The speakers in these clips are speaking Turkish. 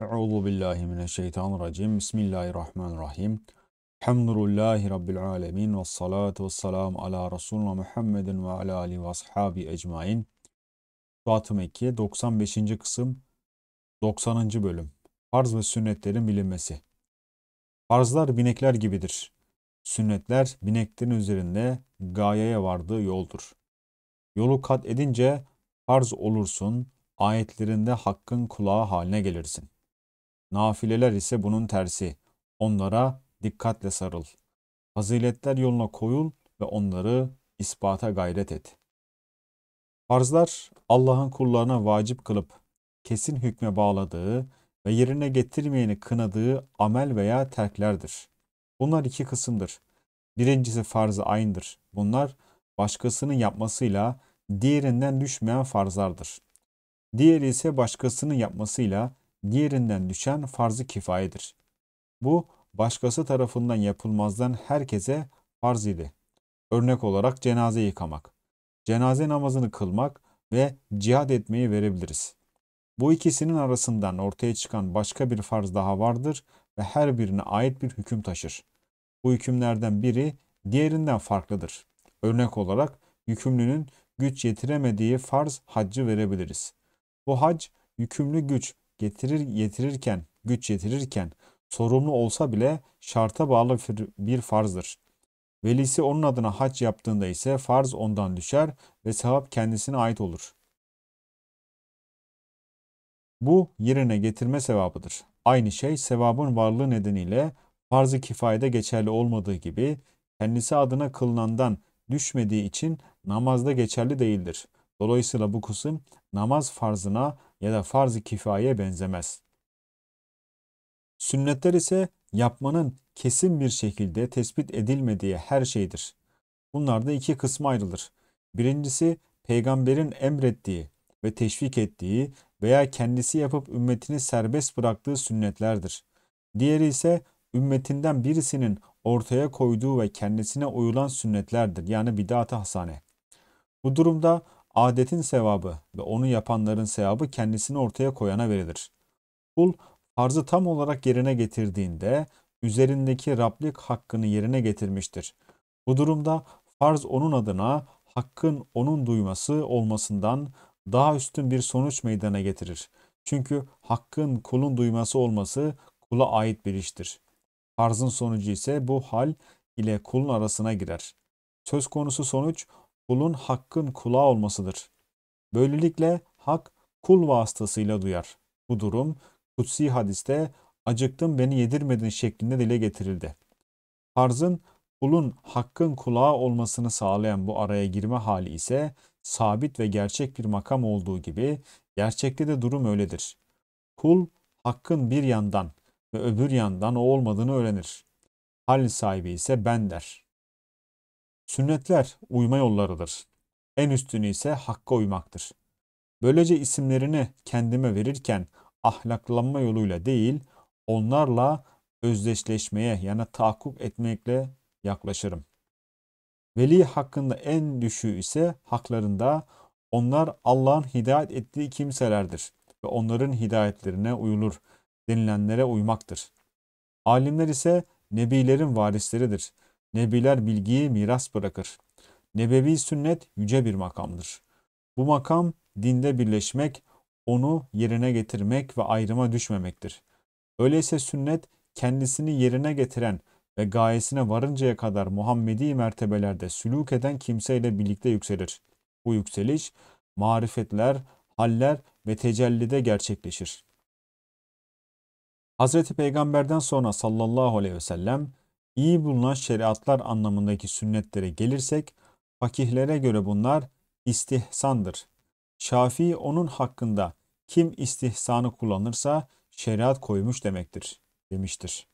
Euzu billahi mineşşeytanirracim. Bismillahirrahmanirrahim. Elhamdülillahi rabbil alamin ve salatu vesselam ala Resulina Muhammedin ve ala ali ve ashabi ecmaîn. Suat-ı Mekke 95. kısım 90. bölüm. Farz ve sünnetlerin bilinmesi. Farzlar binekler gibidir. Sünnetler bineklerin üzerinde gayeye vardığı yoldur. Yolu kat edince farz olursun, ayetlerinde hakkın kulağı haline gelirsin. Nafileler ise bunun tersi. Onlara dikkatle sarıl. Faziletler yoluna koyul ve onları ispata gayret et. Farzlar Allah'ın kullarına vacip kılıp kesin hükme bağladığı ve yerine getirmeyeni kınadığı amel veya terklerdir. Bunlar iki kısımdır. Birincisi farz-ı aynıdır. Bunlar başkasının yapmasıyla diğerinden düşmeyen farzlardır. Diğeri ise başkasının yapmasıyla diğerinden düşen farz-ı kifayedir. Bu başkası tarafından yapılmazdan herkese farz idi. Örnek olarak cenaze yıkamak, cenaze namazını kılmak ve cihad etmeyi verebiliriz. Bu ikisinin arasından ortaya çıkan başka bir farz daha vardır ve her birine ait bir hüküm taşır. Bu hükümlerden biri diğerinden farklıdır. Örnek olarak yükümlünün güç yetiremediği farz haccı verebiliriz. Bu hac yükümlü güç getirir getirirken, güç yetirirken sorumlu olsa bile şarta bağlı bir farzdır. Velisi onun adına hac yaptığında ise farz ondan düşer ve sevap kendisine ait olur. Bu yerine getirme sevabıdır. Aynı şey sevabın varlığı nedeniyle farz-ı kifayede geçerli olmadığı gibi kendisi adına kılınandan düşmediği için namazda geçerli değildir. Dolayısıyla bu kısım namaz farzına ya da farz-ı kifayeye benzemez. Sünnetler ise yapmanın kesin bir şekilde tespit edilmediği her şeydir. Bunlar da iki kısma ayrılır. Birincisi peygamberin emrettiği ve teşvik ettiği veya kendisi yapıp ümmetini serbest bıraktığı sünnetlerdir. Diğeri ise ümmetinden birisinin ortaya koyduğu ve kendisine uyulan sünnetlerdir yani bidat-ı hasane. Bu durumda Adetin sevabı ve onu yapanların sevabı kendisini ortaya koyana verilir. Kul farzı tam olarak yerine getirdiğinde üzerindeki Rablik hakkını yerine getirmiştir. Bu durumda farz onun adına hakkın onun duyması olmasından daha üstün bir sonuç meydana getirir. Çünkü hakkın kulun duyması olması kula ait bir iştir. Farzın sonucu ise bu hal ile kulun arasına girer. Söz konusu sonuç kulun hakkın kulağı olmasıdır. Böylelikle hak kul vasıtasıyla duyar. Bu durum kutsi hadiste acıktım beni yedirmedin şeklinde dile getirildi. Farzın kulun hakkın kulağı olmasını sağlayan bu araya girme hali ise sabit ve gerçek bir makam olduğu gibi gerçekte de durum öyledir. Kul hakkın bir yandan ve öbür yandan o olmadığını öğrenir. Hal sahibi ise ben der. Sünnetler uyma yollarıdır. En üstünü ise hakka uymaktır. Böylece isimlerini kendime verirken ahlaklanma yoluyla değil, onlarla özdeşleşmeye yani takup etmekle yaklaşırım. Veli hakkında en düşüğü ise haklarında onlar Allah'ın hidayet ettiği kimselerdir ve onların hidayetlerine uyulur denilenlere uymaktır. Alimler ise nebilerin varisleridir. Nebiler bilgiyi miras bırakır. Nebevi sünnet yüce bir makamdır. Bu makam dinde birleşmek, onu yerine getirmek ve ayrıma düşmemektir. Öyleyse sünnet kendisini yerine getiren ve gayesine varıncaya kadar Muhammedi mertebelerde süluk eden kimseyle birlikte yükselir. Bu yükseliş marifetler, haller ve tecellide gerçekleşir. Hazreti Peygamber'den sonra sallallahu aleyhi ve sellem iyi bulunan şeriatlar anlamındaki sünnetlere gelirsek, fakihlere göre bunlar istihsandır. Şafii onun hakkında kim istihsanı kullanırsa şeriat koymuş demektir, demiştir.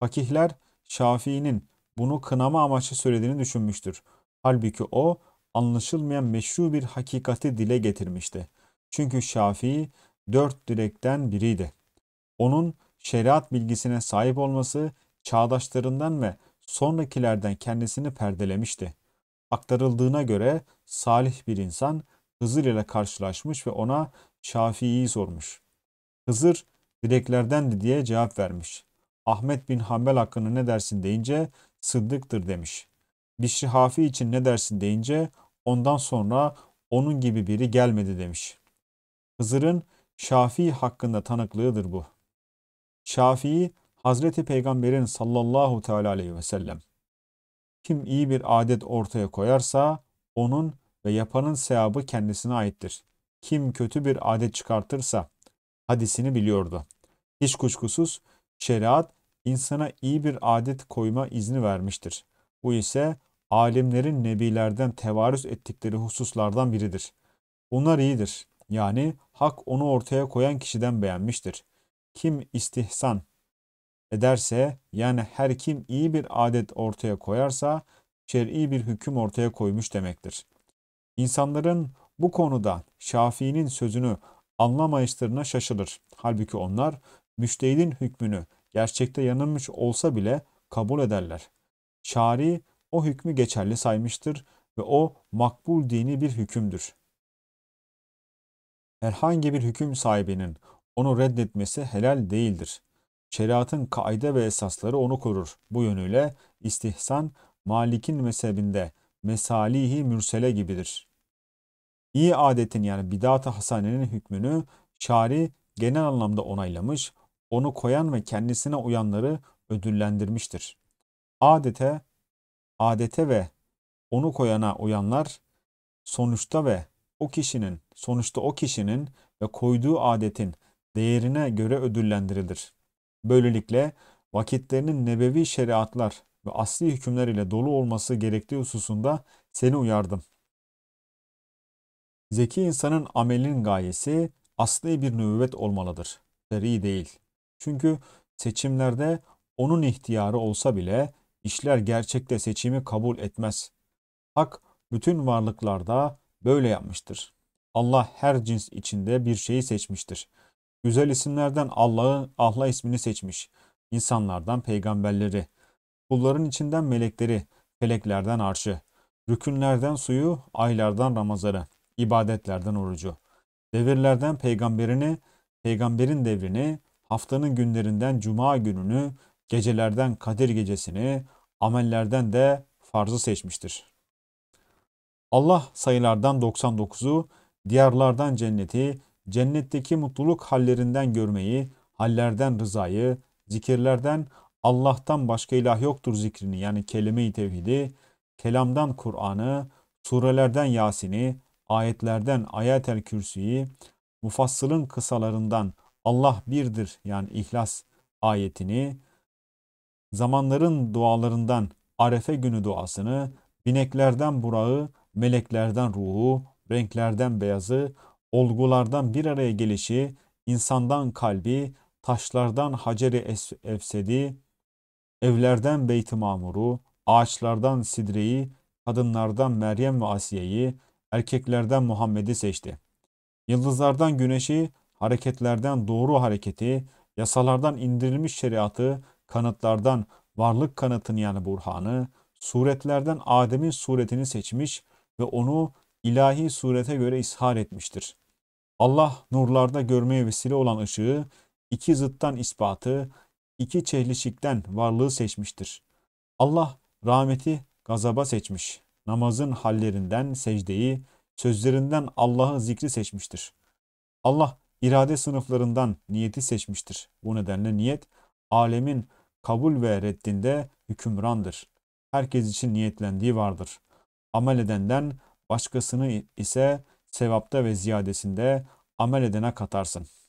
Fakihler Şafii'nin bunu kınama amaçlı söylediğini düşünmüştür. Halbuki o anlaşılmayan meşru bir hakikati dile getirmişti. Çünkü Şafii dört direkten biriydi. Onun şeriat bilgisine sahip olması çağdaşlarından ve sonrakilerden kendisini perdelemişti. Aktarıldığına göre salih bir insan Hızır ile karşılaşmış ve ona Şafii'yi sormuş. Hızır direklerdendi diye cevap vermiş. Ahmet bin Hanbel hakkında ne dersin deyince Sıddık'tır demiş. Bişri Hafi için ne dersin deyince ondan sonra onun gibi biri gelmedi demiş. Hızır'ın Şafii hakkında tanıklığıdır bu. Şafii Hazreti Peygamber'in sallallahu teala aleyhi ve sellem kim iyi bir adet ortaya koyarsa onun ve yapanın sevabı kendisine aittir. Kim kötü bir adet çıkartırsa hadisini biliyordu. Hiç kuşkusuz şeriat insana iyi bir adet koyma izni vermiştir. Bu ise alimlerin nebilerden tevarüz ettikleri hususlardan biridir. Bunlar iyidir. Yani hak onu ortaya koyan kişiden beğenmiştir. Kim istihsan, ederse yani her kim iyi bir adet ortaya koyarsa şer'i bir hüküm ortaya koymuş demektir. İnsanların bu konuda Şafii'nin sözünü anlamayışlarına şaşılır. Halbuki onlar müştehidin hükmünü gerçekte yanılmış olsa bile kabul ederler. Şari o hükmü geçerli saymıştır ve o makbul dini bir hükümdür. Herhangi bir hüküm sahibinin onu reddetmesi helal değildir şeriatın kaide ve esasları onu korur. Bu yönüyle istihsan Malik'in mezhebinde mesalihi mürsele gibidir. İyi adetin yani bidat-ı hasanenin hükmünü şari genel anlamda onaylamış, onu koyan ve kendisine uyanları ödüllendirmiştir. Adete, adete ve onu koyana uyanlar sonuçta ve o kişinin, sonuçta o kişinin ve koyduğu adetin değerine göre ödüllendirilir. Böylelikle vakitlerinin nebevi şeriatlar ve asli hükümler ile dolu olması gerektiği hususunda seni uyardım. Zeki insanın amelin gayesi asli bir nübüvvet olmalıdır. Seri değil. Çünkü seçimlerde onun ihtiyarı olsa bile işler gerçekte seçimi kabul etmez. Hak bütün varlıklarda böyle yapmıştır. Allah her cins içinde bir şeyi seçmiştir. Güzel isimlerden Allah'ı Allah ismini seçmiş. İnsanlardan peygamberleri, kulların içinden melekleri, feleklerden arşı, rükünlerden suyu, aylardan ramazarı, ibadetlerden orucu, devirlerden peygamberini, peygamberin devrini, haftanın günlerinden cuma gününü, gecelerden kadir gecesini, amellerden de farzı seçmiştir. Allah sayılardan 99'u, diyarlardan cenneti, cennetteki mutluluk hallerinden görmeyi, hallerden rızayı, zikirlerden Allah'tan başka ilah yoktur zikrini yani kelime-i tevhidi, kelamdan Kur'an'ı, surelerden Yasin'i, ayetlerden Ayet-el Kürsi'yi, mufassılın kısalarından Allah birdir yani İhlas ayetini, zamanların dualarından Arefe günü duasını, bineklerden burağı, meleklerden ruhu, renklerden beyazı, olgulardan bir araya gelişi, insandan kalbi, taşlardan haceri efsedi, evlerden beyti mamuru, ağaçlardan sidreyi, kadınlardan Meryem ve Asiye'yi, erkeklerden Muhammed'i seçti. Yıldızlardan güneşi, hareketlerden doğru hareketi, yasalardan indirilmiş şeriatı, kanıtlardan varlık kanıtını yani burhanı, suretlerden Adem'in suretini seçmiş ve onu ilahi surete göre ishar etmiştir. Allah nurlarda görmeye vesile olan ışığı, iki zıttan ispatı, iki çehlişikten varlığı seçmiştir. Allah rahmeti gazaba seçmiş. Namazın hallerinden secdeyi, sözlerinden Allah'ı zikri seçmiştir. Allah irade sınıflarından niyeti seçmiştir. Bu nedenle niyet alemin kabul ve reddinde hükümrandır. Herkes için niyetlendiği vardır. Amel edenden başkasını ise sevapta ve ziyadesinde amel edene katarsın.